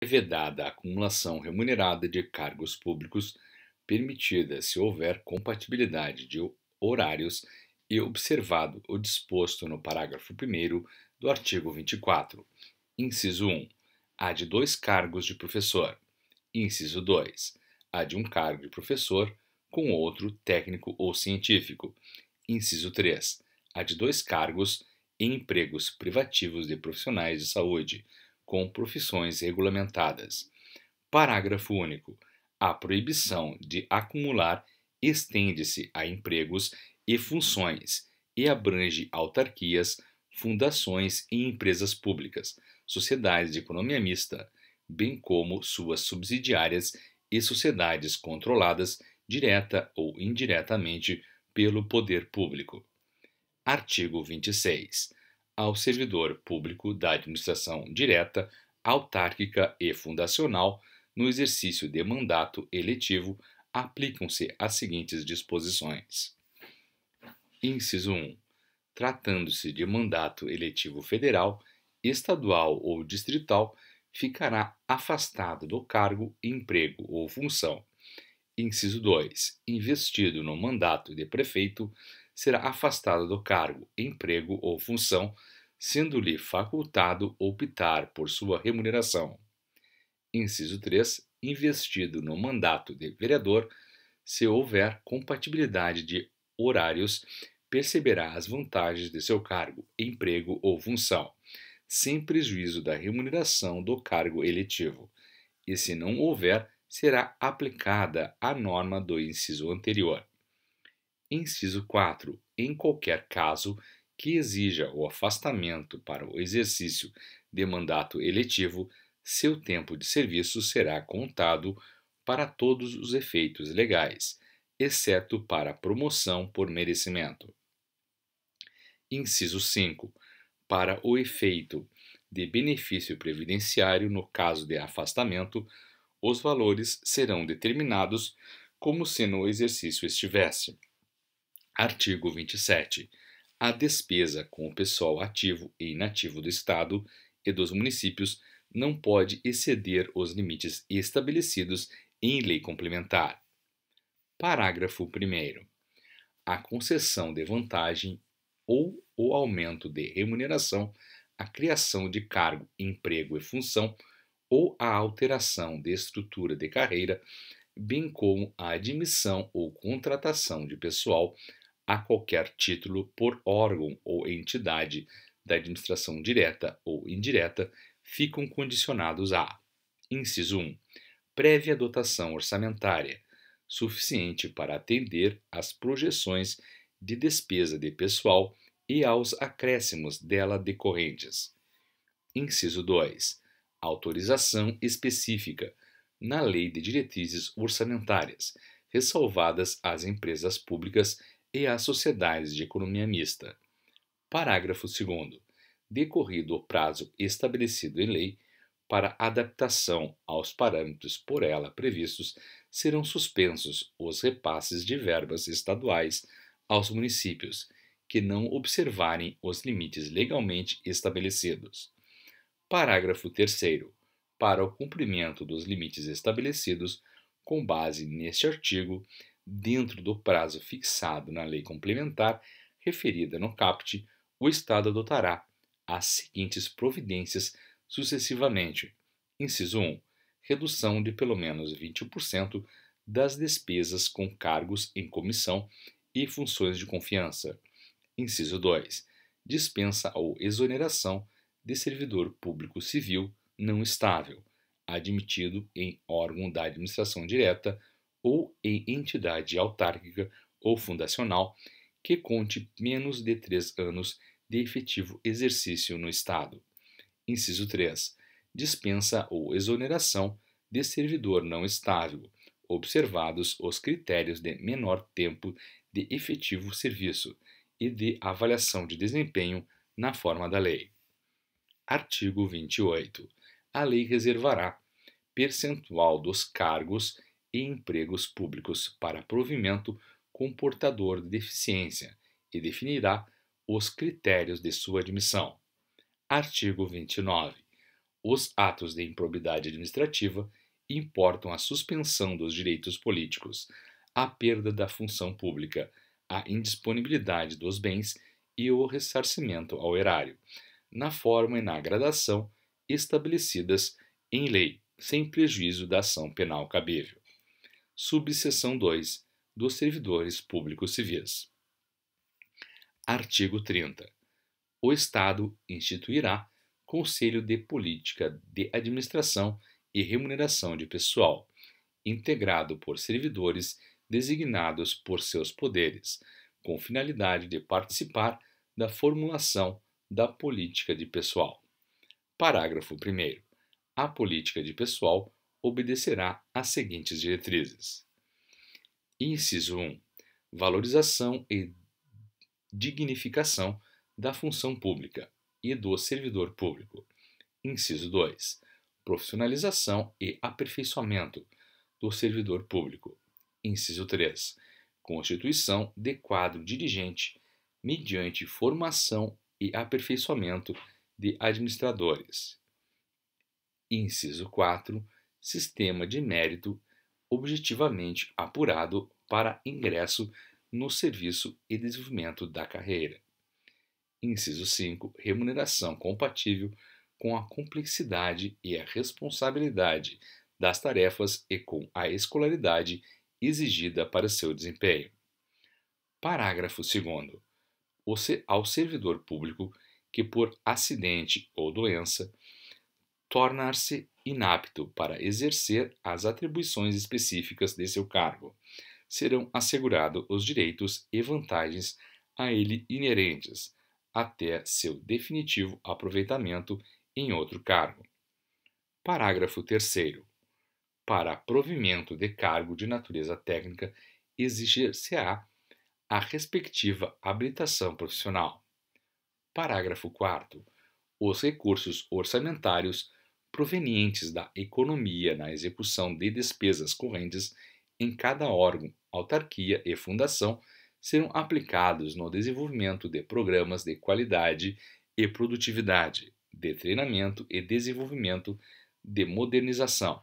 é vedada a acumulação remunerada de cargos públicos permitida se houver compatibilidade de horários e observado o disposto no parágrafo 1 do artigo 24. Inciso 1. A de dois cargos de professor. Inciso 2. A de um cargo de professor com outro técnico ou científico. Inciso 3. A de dois cargos em empregos privativos de profissionais de saúde com profissões regulamentadas. Parágrafo único. A proibição de acumular estende-se a empregos e funções e abrange autarquias, fundações e empresas públicas, sociedades de economia mista, bem como suas subsidiárias e sociedades controladas direta ou indiretamente pelo poder público. Artigo 26 ao servidor público da administração direta, autárquica e fundacional no exercício de mandato eletivo aplicam-se as seguintes disposições. Inciso 1. Tratando-se de mandato eletivo federal, estadual ou distrital, ficará afastado do cargo, emprego ou função. Inciso 2. Investido no mandato de prefeito, será afastado do cargo, emprego ou função sendo-lhe facultado optar por sua remuneração. Inciso 3. Investido no mandato de vereador, se houver compatibilidade de horários, perceberá as vantagens de seu cargo, emprego ou função, sem prejuízo da remuneração do cargo eletivo. E se não houver, será aplicada a norma do inciso anterior. Inciso 4. Em qualquer caso, que exija o afastamento para o exercício de mandato eletivo, seu tempo de serviço será contado para todos os efeitos legais, exceto para promoção por merecimento. Inciso 5. Para o efeito de benefício previdenciário no caso de afastamento, os valores serão determinados como se no exercício estivesse. Artigo 27 a despesa com o pessoal ativo e inativo do Estado e dos municípios não pode exceder os limites estabelecidos em lei complementar. Parágrafo 1. A concessão de vantagem ou o aumento de remuneração, a criação de cargo, emprego e função ou a alteração de estrutura de carreira, bem como a admissão ou contratação de pessoal a qualquer título por órgão ou entidade da administração direta ou indireta ficam condicionados a: inciso 1, prévia dotação orçamentária suficiente para atender às projeções de despesa de pessoal e aos acréscimos dela decorrentes. Inciso 2. Autorização específica na Lei de Diretrizes Orçamentárias, ressalvadas as empresas públicas e às sociedades de economia mista. Parágrafo 2. Decorrido o prazo estabelecido em lei para adaptação aos parâmetros por ela previstos, serão suspensos os repasses de verbas estaduais aos municípios que não observarem os limites legalmente estabelecidos. Parágrafo 3. Para o cumprimento dos limites estabelecidos com base neste artigo, dentro do prazo fixado na lei complementar referida no CAPT, o Estado adotará as seguintes providências sucessivamente. Inciso 1. Redução de pelo menos 20% das despesas com cargos em comissão e funções de confiança. Inciso 2. Dispensa ou exoneração de servidor público civil não estável, admitido em órgão da administração direta ou em entidade autárquica ou fundacional que conte menos de três anos de efetivo exercício no Estado. Inciso 3. Dispensa ou exoneração de servidor não estável, observados os critérios de menor tempo de efetivo serviço e de avaliação de desempenho na forma da lei. Artigo 28. A lei reservará percentual dos cargos e empregos públicos para provimento com portador de deficiência e definirá os critérios de sua admissão. Artigo 29. Os atos de improbidade administrativa importam a suspensão dos direitos políticos, a perda da função pública, a indisponibilidade dos bens e o ressarcimento ao erário, na forma e na gradação estabelecidas em lei, sem prejuízo da ação penal cabível subseção 2, dos servidores públicos civis. Artigo 30. O Estado instituirá Conselho de Política de Administração e Remuneração de Pessoal, integrado por servidores designados por seus poderes, com finalidade de participar da formulação da política de pessoal. Parágrafo 1. A política de pessoal obedecerá às seguintes diretrizes. Inciso 1. Valorização e dignificação da função pública e do servidor público. Inciso 2. Profissionalização e aperfeiçoamento do servidor público. Inciso 3. Constituição de quadro dirigente mediante formação e aperfeiçoamento de administradores. Inciso 4 sistema de mérito objetivamente apurado para ingresso no serviço e desenvolvimento da carreira. Inciso 5. Remuneração compatível com a complexidade e a responsabilidade das tarefas e com a escolaridade exigida para seu desempenho. Parágrafo 2. Ao servidor público que, por acidente ou doença, tornar-se inapto para exercer as atribuições específicas de seu cargo. Serão assegurados os direitos e vantagens a ele inerentes, até seu definitivo aproveitamento em outro cargo. Parágrafo 3. Para provimento de cargo de natureza técnica, exigir-se-á a respectiva habilitação profissional. Parágrafo 4. Os recursos orçamentários provenientes da economia na execução de despesas correntes em cada órgão, autarquia e fundação serão aplicados no desenvolvimento de programas de qualidade e produtividade, de treinamento e desenvolvimento, de modernização,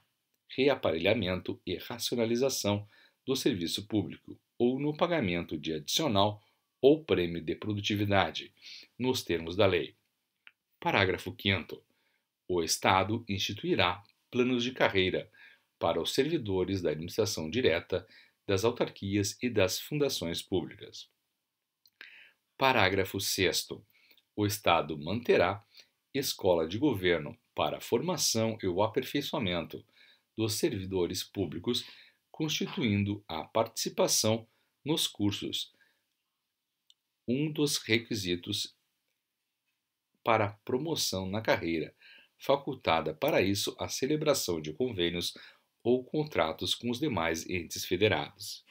reaparelhamento e racionalização do serviço público, ou no pagamento de adicional ou prêmio de produtividade, nos termos da lei. Parágrafo 5 o Estado instituirá planos de carreira para os servidores da administração direta, das autarquias e das fundações públicas. Parágrafo 6. O Estado manterá escola de governo para a formação e o aperfeiçoamento dos servidores públicos, constituindo a participação nos cursos um dos requisitos para promoção na carreira facultada para isso a celebração de convênios ou contratos com os demais entes federados.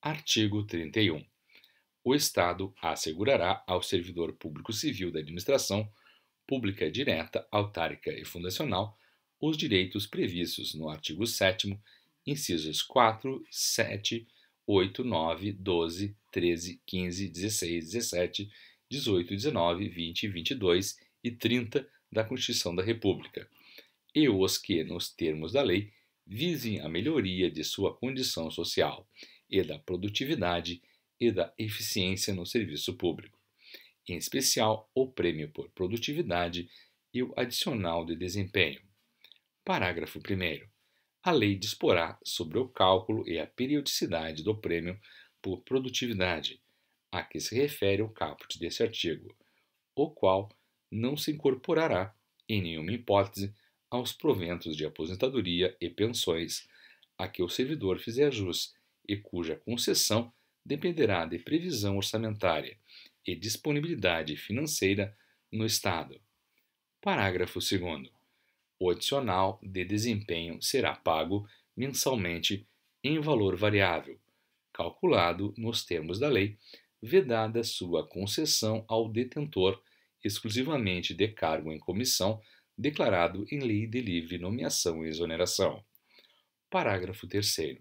Artigo 31. O Estado assegurará ao servidor público civil da administração pública direta, autárquica e fundacional os direitos previstos no artigo 7, incisos 4, 7, 8, 9, 12, 13, 15, 16, 17, 18, 19, 20, 22 e 30 da Constituição da República, e os que, nos termos da lei, visem a melhoria de sua condição social e da produtividade e da eficiência no serviço público, em especial o prêmio por produtividade e o adicional de desempenho. Parágrafo 1. A lei disporá sobre o cálculo e a periodicidade do prêmio por produtividade, a que se refere o caput deste artigo, o qual não se incorporará, em nenhuma hipótese, aos proventos de aposentadoria e pensões a que o servidor fizer jus e cuja concessão dependerá de previsão orçamentária e disponibilidade financeira no Estado. Parágrafo 2. O adicional de desempenho será pago mensalmente em valor variável, calculado nos termos da lei, vedada sua concessão ao detentor exclusivamente de cargo em comissão declarado em lei de livre nomeação e exoneração. Parágrafo 3.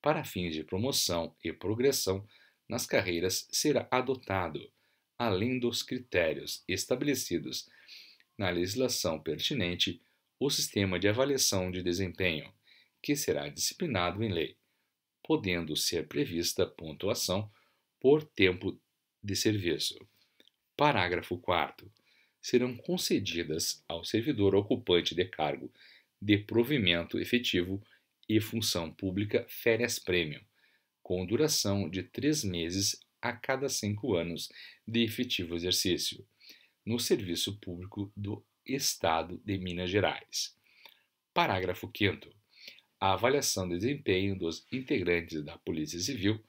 Para fins de promoção e progressão nas carreiras, será adotado, além dos critérios estabelecidos na legislação pertinente, o sistema de avaliação de desempenho, que será disciplinado em lei, podendo ser prevista pontuação por tempo de serviço. Parágrafo 4. Serão concedidas ao servidor ocupante de cargo de provimento efetivo e função pública férias-prêmio, com duração de três meses a cada cinco anos de efetivo exercício, no serviço público do Estado de Minas Gerais. Parágrafo 5. A avaliação de desempenho dos integrantes da Polícia Civil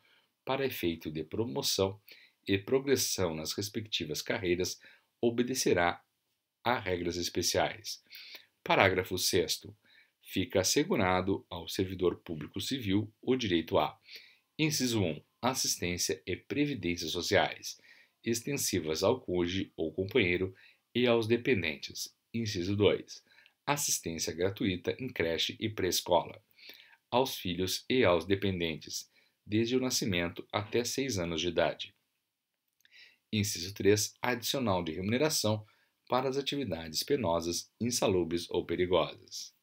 para efeito de promoção e progressão nas respectivas carreiras obedecerá a regras especiais. Parágrafo 6. Fica assegurado ao servidor público civil o direito a: inciso 1. Assistência e previdências sociais, extensivas ao cônjuge ou companheiro e aos dependentes. Inciso 2. Assistência gratuita em creche e pré-escola, aos filhos e aos dependentes, desde o nascimento até seis anos de idade inciso 3, adicional de remuneração para as atividades penosas, insalubres ou perigosas.